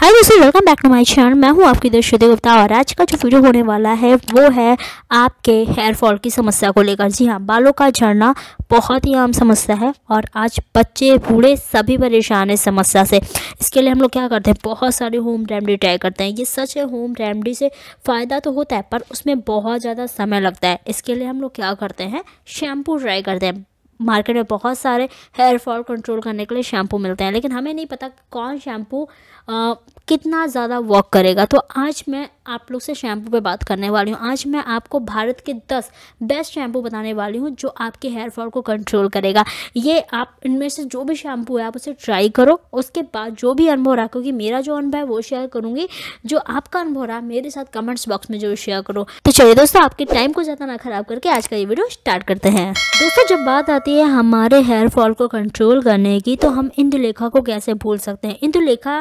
हाय दोस्तों welcome back to my channel मैं हूं आपकी दर्शु गुप्ता और आज का जो वीडियो होने वाला है वो है आपके हेयर फॉल की समस्या को लेकर जी हाँ बालों का झड़ना बहुत ही आम समस्या है और आज बच्चे बूढ़े सभी परेशान हैं समस्या से इसके लिए हम लोग क्या करते हैं बहुत सारे होम रेमडी ट्राई करते हैं ये सच है होम रेमडी से फ़ायदा तो होता है पर उसमें बहुत ज़्यादा समय लगता है इसके लिए हम लोग क्या करते हैं शैम्पू ट्राई करते हैं मार्केट में बहुत सारे हेयर फॉल कंट्रोल करने के लिए शैम्पू मिलते हैं लेकिन हमें नहीं पता कौन शैम्पू कितना ज़्यादा वर्क करेगा तो आज मैं आप लोग से शैम्पू पे बात करने वाली हूँ आज मैं आपको भारत के 10 बेस्ट शैम्पू बताने वाली हूँ जो आपके हेयर फॉल को कंट्रोल करेगा ये आप इनमें से जो भी शैम्पू है आप उसे ट्राई करो उसके बाद जो भी अनुभव रहा क्योंकि मेरा जो अनुभव है वो शेयर करूँगी जो आपका अनुभव रहा मेरे साथ कमेंट्स बॉक्स में जो शेयर करो तो चलिए दोस्तों आपके टाइम को ज़्यादा ना खराब करके आज का ये वीडियो स्टार्ट करते हैं दोस्तों जब बात आती आती है हमारे हेयर फॉल को कंट्रोल करने की तो हम इंदुलेखा को कैसे भूल सकते हैं इंदुलेखा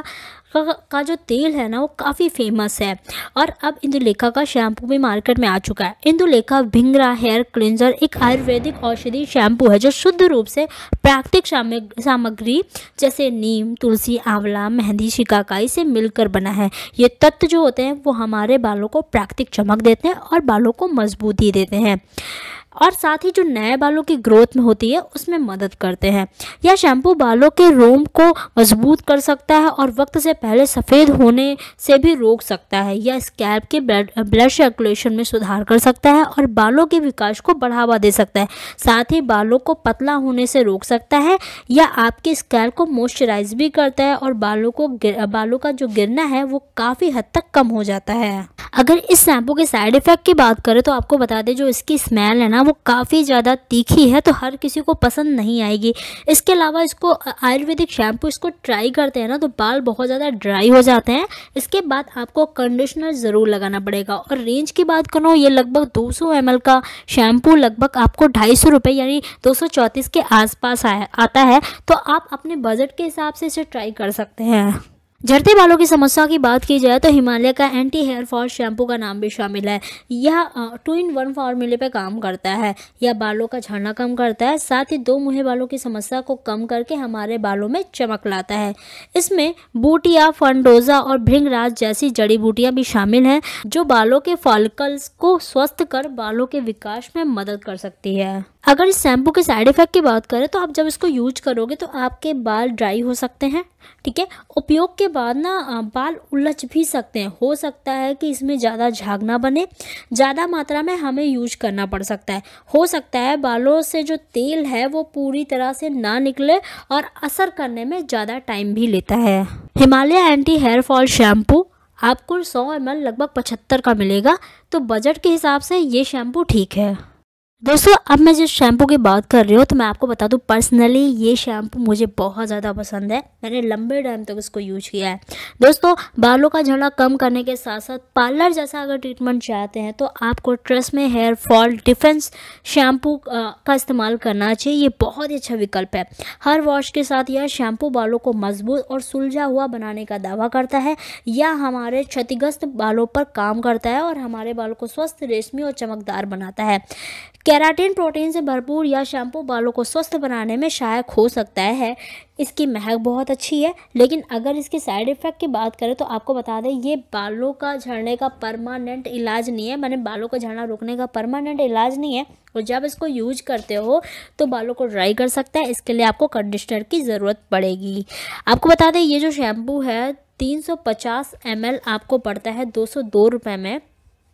का, का जो तेल है ना वो काफ़ी फेमस है और अब इंदुलेखा का शैम्पू भी मार्केट में आ चुका है इंदुलेखा भिंगरा हेयर क्लिनजर एक आयुर्वेदिक औषधि शैम्पू है जो शुद्ध रूप से प्राकृतिक सामग्री जैसे नीम तुलसी आंवला मेहंदी शिकाकाई से मिलकर बना है ये तत्व जो होते हैं वो हमारे बालों को प्राकृतिक चमक देते हैं और बालों को मजबूती देते हैं और साथ ही जो नए बालों की ग्रोथ में होती है उसमें मदद करते हैं यह शैम्पू बालों के रोम को मजबूत कर सकता है और वक्त से पहले सफ़ेद होने से भी रोक सकता है यह स्कैल्प के ब्लड ब्लड सर्कुलेशन में सुधार कर सकता है और बालों के विकास को बढ़ावा दे सकता है साथ ही बालों को पतला होने से रोक सकता है या आपके स्कैल्प को मॉइस्चराइज भी करता है और बालों को बालों का जो गिरना है वो काफ़ी हद तक कम हो जाता है अगर इस शैम्पू के साइड इफ़ेक्ट की बात करें तो आपको बता दें जो इसकी स्मेल है ना वो काफ़ी ज़्यादा तीखी है तो हर किसी को पसंद नहीं आएगी इसके अलावा इसको आयुर्वेदिक शैम्पू इसको ट्राई करते हैं ना तो बाल बहुत ज़्यादा ड्राई हो जाते हैं इसके बाद आपको कंडीशनर ज़रूर लगाना पड़ेगा और रेंज की बात करो ये लगभग दो सौ का शैम्पू लगभग आपको ढाई सौ रुपये यानी दो सौ चौंतीस के आसपास आया आता है तो आप अपने बजट के हिसाब से इसे ट्राई कर सकते हैं झड़ते बालों की समस्या की बात की जाए तो हिमालय का एंटी हेयर फॉल शैम्पू का नाम भी शामिल है यह टू इन वन फार्मूले पर काम करता है यह बालों का झड़ना कम करता है साथ ही दो मुहे बालों की समस्या को कम करके हमारे बालों में चमक लाता है इसमें बूटिया फंडोजा और भृंगराज जैसी जड़ी बूटियाँ भी शामिल हैं जो बालों के फॉलिकल्स को स्वस्थ कर बालों के विकास में मदद कर सकती है अगर इस शैम्पू के साइड इफेक्ट की बात करें तो आप जब इसको यूज करोगे तो आपके बाल ड्राई हो सकते हैं ठीक है उपयोग के बाद ना बाल उलझ भी सकते हैं हो सकता है कि इसमें ज़्यादा झाग ना बने ज़्यादा मात्रा में हमें यूज करना पड़ सकता है हो सकता है बालों से जो तेल है वो पूरी तरह से ना निकले और असर करने में ज़्यादा टाइम भी लेता है Himalaya anti hair fall shampoo आपको सौ एम लगभग पचहत्तर का मिलेगा तो बजट के हिसाब से ये शैम्पू ठीक है दोस्तों अब मैं जिस शैम्पू की बात कर रही हूँ तो मैं आपको बता दूँ पर्सनली ये शैम्पू मुझे बहुत ज़्यादा पसंद है मैंने लंबे टाइम तक तो इसको यूज किया है दोस्तों बालों का झड़ा कम करने के साथ साथ पार्लर जैसा अगर ट्रीटमेंट चाहते हैं तो आपको ट्रस्ट में हेयर फॉल डिफेंस शैम्पू का इस्तेमाल करना चाहिए ये बहुत ही अच्छा विकल्प है हर वॉश के साथ यह शैम्पू बालों को मजबूत और सुलझा हुआ बनाने का दावा करता है यह हमारे क्षतिग्रस्त बालों पर काम करता है और हमारे बालों को स्वस्थ रेशमी और चमकदार बनाता है कैराटीन प्रोटीन से भरपूर यह शैम्पू बालों को स्वस्थ बनाने में सहायक हो सकता है इसकी महक बहुत अच्छी है लेकिन अगर इसके साइड इफ़ेक्ट की बात करें तो आपको बता दें ये बालों का झड़ने का परमानेंट इलाज नहीं है मैंने बालों का झड़ना रोकने का परमानेंट इलाज नहीं है और जब इसको यूज करते हो तो बालों को ड्राई कर सकता है इसके लिए आपको कंडिश्नर की ज़रूरत पड़ेगी आपको बता दें ये जो शैम्पू है एम एल आपको पड़ता है दो सौ में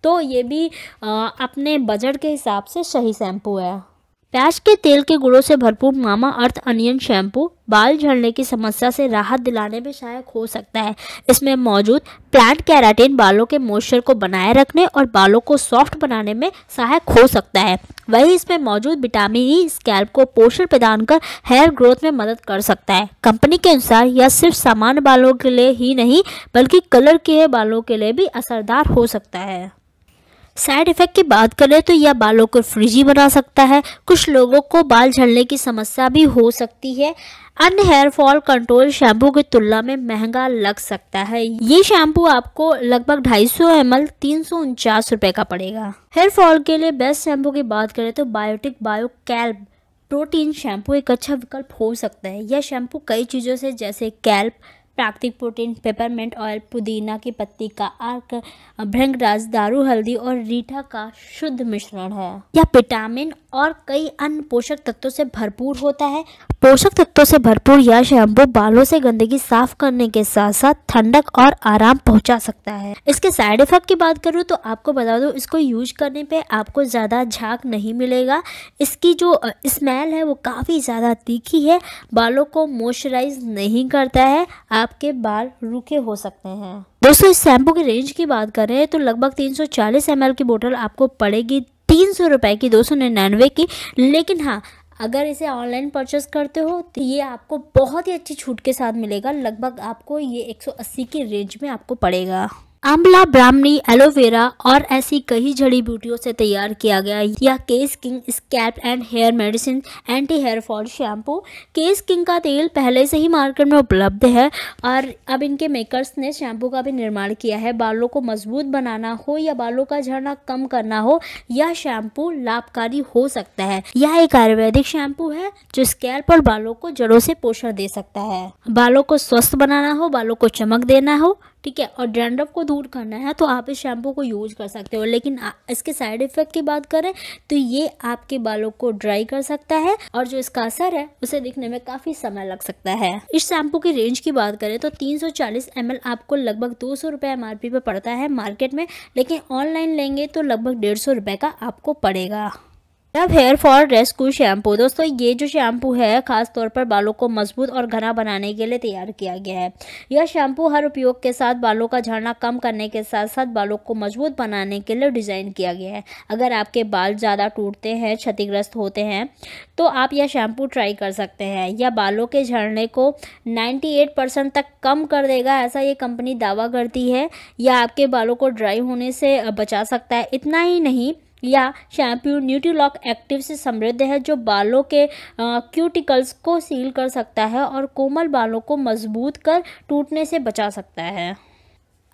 तो ये भी आ, अपने बजट के हिसाब से सही शैम्पू है प्याज के तेल के गुड़ों से भरपूर मामा अर्थ अनियन शैम्पू बाल झड़ने की समस्या से राहत दिलाने में सहायक हो सकता है इसमें मौजूद प्लांट कैराटीन बालों के मॉइस्चर को बनाए रखने और बालों को सॉफ्ट बनाने में सहायक हो सकता है वही इसमें मौजूद विटामिन ई स्कैल्प को पोषण प्रदान कर हेयर ग्रोथ में मदद कर सकता है कंपनी के अनुसार यह सिर्फ सामान्य बालों के लिए ही नहीं बल्कि कलर के बालों के लिए भी असरदार हो सकता है साइड इफ़ेक्ट की बात करें तो यह बालों को फ्रिजी बना सकता है कुछ लोगों को बाल झड़ने की समस्या भी हो सकती है अन्य हेयर फॉल कंट्रोल शैम्पू की तुलना में महंगा लग सकता है ये शैम्पू आपको लगभग ढाई सौ एम एल तीन सौ उनचास रुपए का पड़ेगा हेयर फॉल के लिए बेस्ट शैम्पू की बात करें तो Biotique bio kelp protein shampoo एक अच्छा विकल्प हो सकता है यह शैम्पू कई चीज़ों से जैसे कैल्प प्राकृतिक प्रोटीन पेपरमेंट ऑयल पुदीना की पत्ती का अर्क भृंगराज दारू हल्दी और रीठा का शुद्ध मिश्रण है यह विटामिन और कई अन्य पोषक तत्वों से भरपूर होता है पोषक तत्वों से भरपूर यह शैम्पू बालों से गंदगी साफ करने के साथ साथ ठंडक और आराम पहुंचा सकता है इसके साइड इफेक्ट की बात करूँ तो आपको बता दूं इसको यूज करने पे आपको ज़्यादा झाक नहीं मिलेगा इसकी जो स्मेल है वो काफ़ी ज़्यादा तीखी है बालों को मॉइस्चराइज नहीं करता है आपके बाल रूखे हो सकते हैं दोस्तों इस शैम्पू की रेंज की बात करें तो लगभग 340 ml की बोतल आपको पड़ेगी तीन सौ रुपये की दो सौ निन्यानवे की लेकिन हाँ अगर इसे ऑनलाइन परचेस करते हो तो ये आपको बहुत ही अच्छी छूट के साथ मिलेगा लगभग आपको ये एक सौ अस्सी की रेंज में आपको पड़ेगा आंवला ब्राह्मणी एलोवेरा और ऐसी कई जड़ी बूटियों से तैयार किया गया यह Kesh King scalp and hair medicine anti hair fall shampoo Kesh King का तेल पहले से ही मार्केट में उपलब्ध है और अब इनके मेकर्स ने शैम्पू का भी निर्माण किया है बालों को मजबूत बनाना हो या बालों का झड़ना कम करना हो यह शैम्पू लाभकारी हो सकता है यह एक आयुर्वेदिक शैम्पू है जो स्कैल्प और बालों को जड़ों से पोषण दे सकता है बालों को स्वस्थ बनाना हो बालों को चमक देना हो ठीक है और डैंड्रफ को दूर करना है तो आप इस शैम्पू को यूज कर सकते हो लेकिन इसके साइड इफेक्ट की बात करें तो ये आपके बालों को ड्राई कर सकता है और जो इसका असर है उसे दिखने में काफ़ी समय लग सकता है इस शैम्पू की रेंज की बात करें तो 340 सौ आपको लगभग दो सौ रुपये एम पर पड़ता है मार्केट में लेकिन ऑनलाइन लेंगे तो लगभग डेढ़ सौ रुपए का आपको पड़ेगा Dove hair fall rescue shampoo दोस्तों ये जो शैम्पू है खास तौर पर बालों को मजबूत और घना बनाने के लिए तैयार किया गया है यह शैम्पू हर उपयोग के साथ बालों का झड़ना कम करने के साथ साथ बालों को मजबूत बनाने के लिए डिज़ाइन किया गया है अगर आपके बाल ज़्यादा टूटते हैं क्षतिग्रस्त होते हैं तो आप यह शैम्पू ट्राई कर सकते हैं यह बालों के झड़ने को नाइन्टी तक कम कर देगा ऐसा ये कंपनी दावा करती है यह आपके बालों को ड्राई होने से बचा सकता है इतना ही नहीं या शैम्पू न्यूट्रीलॉक एक्टिव से समृद्ध है जो बालों के क्यूटिकल्स को सील कर सकता है और कोमल बालों को मजबूत कर टूटने से बचा सकता है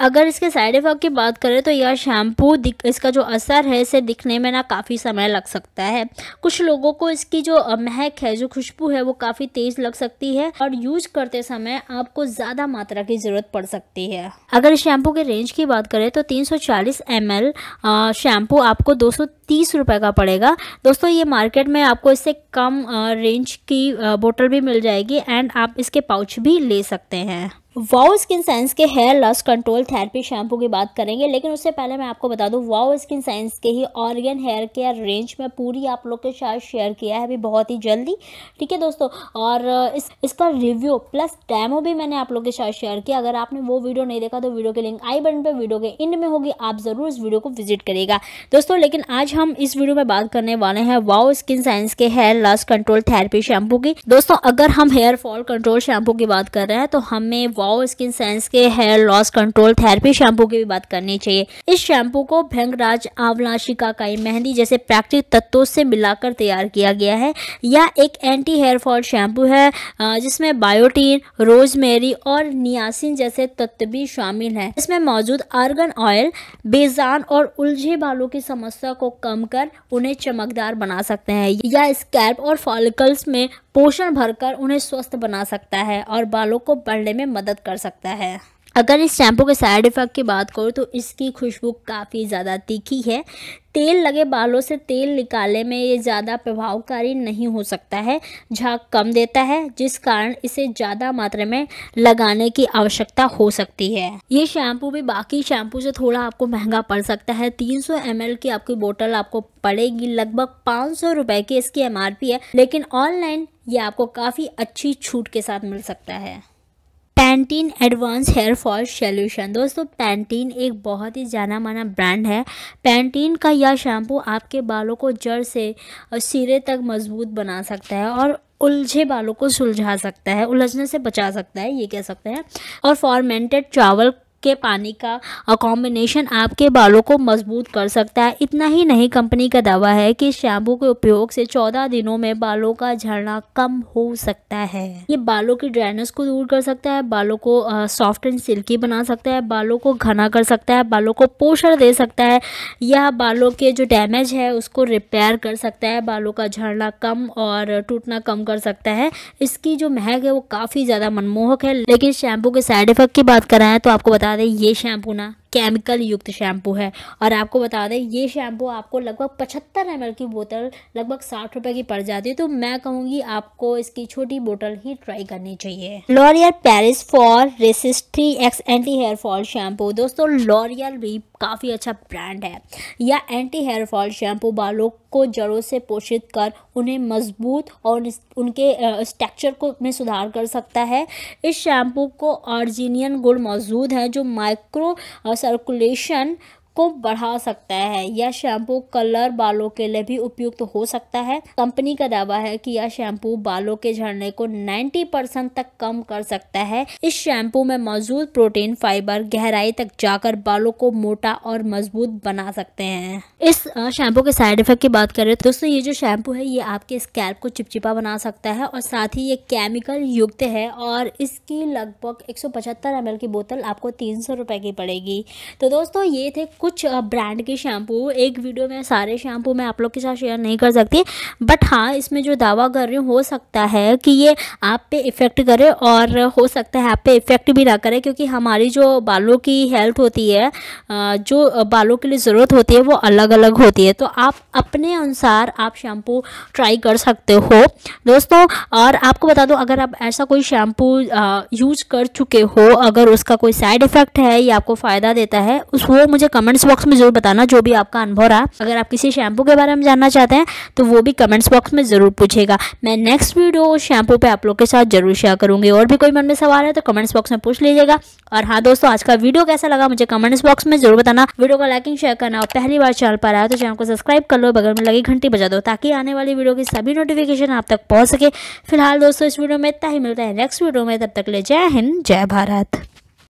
अगर इसके साइड इफ़ेक्ट की बात करें तो यह शैम्पू इसका जो असर है इसे दिखने में ना काफ़ी समय लग सकता है कुछ लोगों को इसकी जो महक है जो खुशबू है वो काफ़ी तेज़ लग सकती है और यूज करते समय आपको ज़्यादा मात्रा की ज़रूरत पड़ सकती है अगर शैम्पू के रेंज की बात करें तो 340 सौ शैम्पू आपको दो तीस रुपये का पड़ेगा दोस्तों ये मार्केट में आपको इससे कम रेंज की बोतल भी मिल जाएगी एंड आप इसके पाउच भी ले सकते हैं वाओ स्किन साइंस के hair loss control therapy shampoo की बात करेंगे लेकिन उससे पहले मैं आपको बता दूं वाओ स्किन साइंस के ही ऑर्गन हेयर केयर रेंज में पूरी आप लोग के साथ शेयर किया है अभी बहुत ही जल्दी ठीक है दोस्तों और इस इसका रिव्यू प्लस डेमो भी मैंने आप लोग के साथ शेयर किया अगर आपने वो वीडियो नहीं देखा तो वीडियो के लिंक आई बटन पर वीडियो के इंड में होगी आप ज़रूर इस वीडियो को विजिट करेगा दोस्तों लेकिन आज हम इस वीडियो में बात करने वाले हैं वाओ स्किन साइंस के hair loss control therapy shampoo की दोस्तों अगर हम हेयर फॉल कंट्रोल शैम्पू की बात कर रहे हैं तो हमें वाओ स्किन सेंस के hair loss control therapy shampoo की भी बात करनी चाहिए इस शैम्पू को भंगराज आंवला शिकाकाई मेहंदी जैसे प्राकृतिक तत्वों से मिलाकर तैयार किया गया है यह एक एंटी हेयर फॉल शैम्पू है जिसमें बायोटीन रोजमेरी और नियासिन जैसे तत्व भी शामिल हैं इसमें मौजूद आर्गन ऑयल बेजान और उलझे बालों की समस्या को कम कर उन्हें चमकदार बना सकते हैं या स्कैप और फॉलिकल्स में पोषण भरकर उन्हें स्वस्थ बना सकता है और बालों को बढ़ने में मदद कर सकता है अगर इस शैम्पू के साइड इफ़ेक्ट की बात करूँ तो इसकी खुशबू काफ़ी ज़्यादा तीखी है तेल लगे बालों से तेल निकालने में ये ज़्यादा प्रभावकारी नहीं हो सकता है झाग कम देता है जिस कारण इसे ज़्यादा मात्रा में लगाने की आवश्यकता हो सकती है ये शैम्पू भी बाकी शैम्पू से थोड़ा आपको महंगा पड़ सकता है 300 सौ की आपकी बोतल आपको पड़ेगी लगभग पाँच सौ की इसकी एम है लेकिन ऑनलाइन ये आपको काफ़ी अच्छी छूट के साथ मिल सकता है Pantene advance hair fall solution दोस्तों पैंटीन एक बहुत ही जाना माना ब्रांड है पैंटीन का यह शैम्पू आपके बालों को जड़ से और सिरे तक मजबूत बना सकता है और उलझे बालों को सुलझा सकता है उलझने से बचा सकता है ये कह सकते हैं और फॉर्मेंटेड चावल के पानी का कॉम्बिनेशन आपके बालों को मजबूत कर सकता है इतना ही नहीं कंपनी का दावा है कि शैम्पू के उपयोग से चौदह दिनों में बालों का झड़ना कम हो सकता है ये बालों की ड्राइनेस को दूर कर सकता है बालों को सॉफ्ट एंड सिल्की बना सकता है बालों को घना कर सकता है बालों को पोषण दे सकता है यह बालों के जो डैमेज है उसको रिपेयर कर सकता है बालों का झड़ना कम और टूटना कम कर सकता है इसकी जो महक है वो काफ़ी ज़्यादा मनमोहक है लेकिन शैम्पू के साइड इफ़ेक्ट की बात कराएं तो आपको बता बता दें ये शैम्पू ना केमिकल युक्त शैम्पू है और आपको बता दें ये शैम्पू आपको लगभग पचहत्तर एम की बोतल लगभग साठ रुपये की पड़ जाती है तो मैं कहूँगी आपको इसकी छोटी बोतल ही ट्राई करनी चाहिए L'Oreal Paris fall resist three X anti hair fall shampoo दोस्तों लॉरियल भी काफ़ी अच्छा ब्रांड है यह एंटी हेयर फॉल शैम्पू बालों को जड़ों से पोषित कर उन्हें मजबूत और उनके स्ट्रक्चर को में सुधार कर सकता है इस शैम्पू को ऑर्जीनियन गुड़ मौजूद है जो माइक्रो circulation को बढ़ा सकता है यह शैम्पू कलर बालों के लिए भी उपयुक्त हो सकता है कंपनी का दावा है कि यह शैम्पू बालों के झड़ने को 90 परसेंट तक कम कर सकता है इस शैम्पू में मौजूद प्रोटीन फाइबर गहराई तक जाकर बालों को मोटा और मजबूत बना सकते हैं इस शैम्पू के साइड इफेक्ट की बात करें तो दोस्तों ये जो शैम्पू है ये आपके स्कैल्प को चिपचिपा बना सकता है और साथ ही ये केमिकल युक्त है और इसकी लगभग एक सौ की बोतल आपको तीन सौ की पड़ेगी तो दोस्तों ये थे कुछ ब्रांड के शैम्पू एक वीडियो में सारे शैम्पू मैं आप लोग के साथ शेयर नहीं कर सकती बट हाँ इसमें जो दावा कर रही हूँ हो सकता है कि ये आप पे इफ़ेक्ट करे और हो सकता है आप पे इफ़ेक्ट भी ना करे क्योंकि हमारी जो बालों की हेल्थ होती है जो बालों के लिए ज़रूरत होती है वो अलग अलग होती है तो आप अपने अनुसार आप शैम्पू ट्राई कर सकते हो दोस्तों और आपको बता दूँ अगर आप ऐसा कोई शैम्पू यूज कर चुके हो अगर उसका कोई साइड इफ़ेक्ट है या आपको फ़ायदा देता है उस वो मुझे कमेंट कमेंट्स बॉक्स में जरूर बताना जो भी आपका अनुभव रहा अगर आप किसी शैम्पू के बारे में जानना चाहते हैं तो वो भी कमेंट्स बॉक्स में ज़रूर पूछेगा मैं नेक्स्ट वीडियो शैम्पू पे आप लोग के साथ जरूर शेयर करूंगी और भी कोई मन में सवाल है तो कमेंट्स बॉक्स में पूछ लीजिएगा और हाँ दोस्तों आज का वीडियो कैसा लगा मुझे कमेंट्स बॉक्स में जरूर बताना वीडियो को लाइकिंग शेयर करना और पहली बार चैनल पर आया तो चैनल को सब्सक्राइब कर लो बगल में लगी घंटी बजा दो ताकि आने वाली वीडियो की सभी नोटिफिकेशन आप तक पहुंच सके फिलहाल दोस्तों इस वीडियो में इतना ही मिलता है नेक्स्ट वीडियो में तब तक ले जय हिंद जय भारत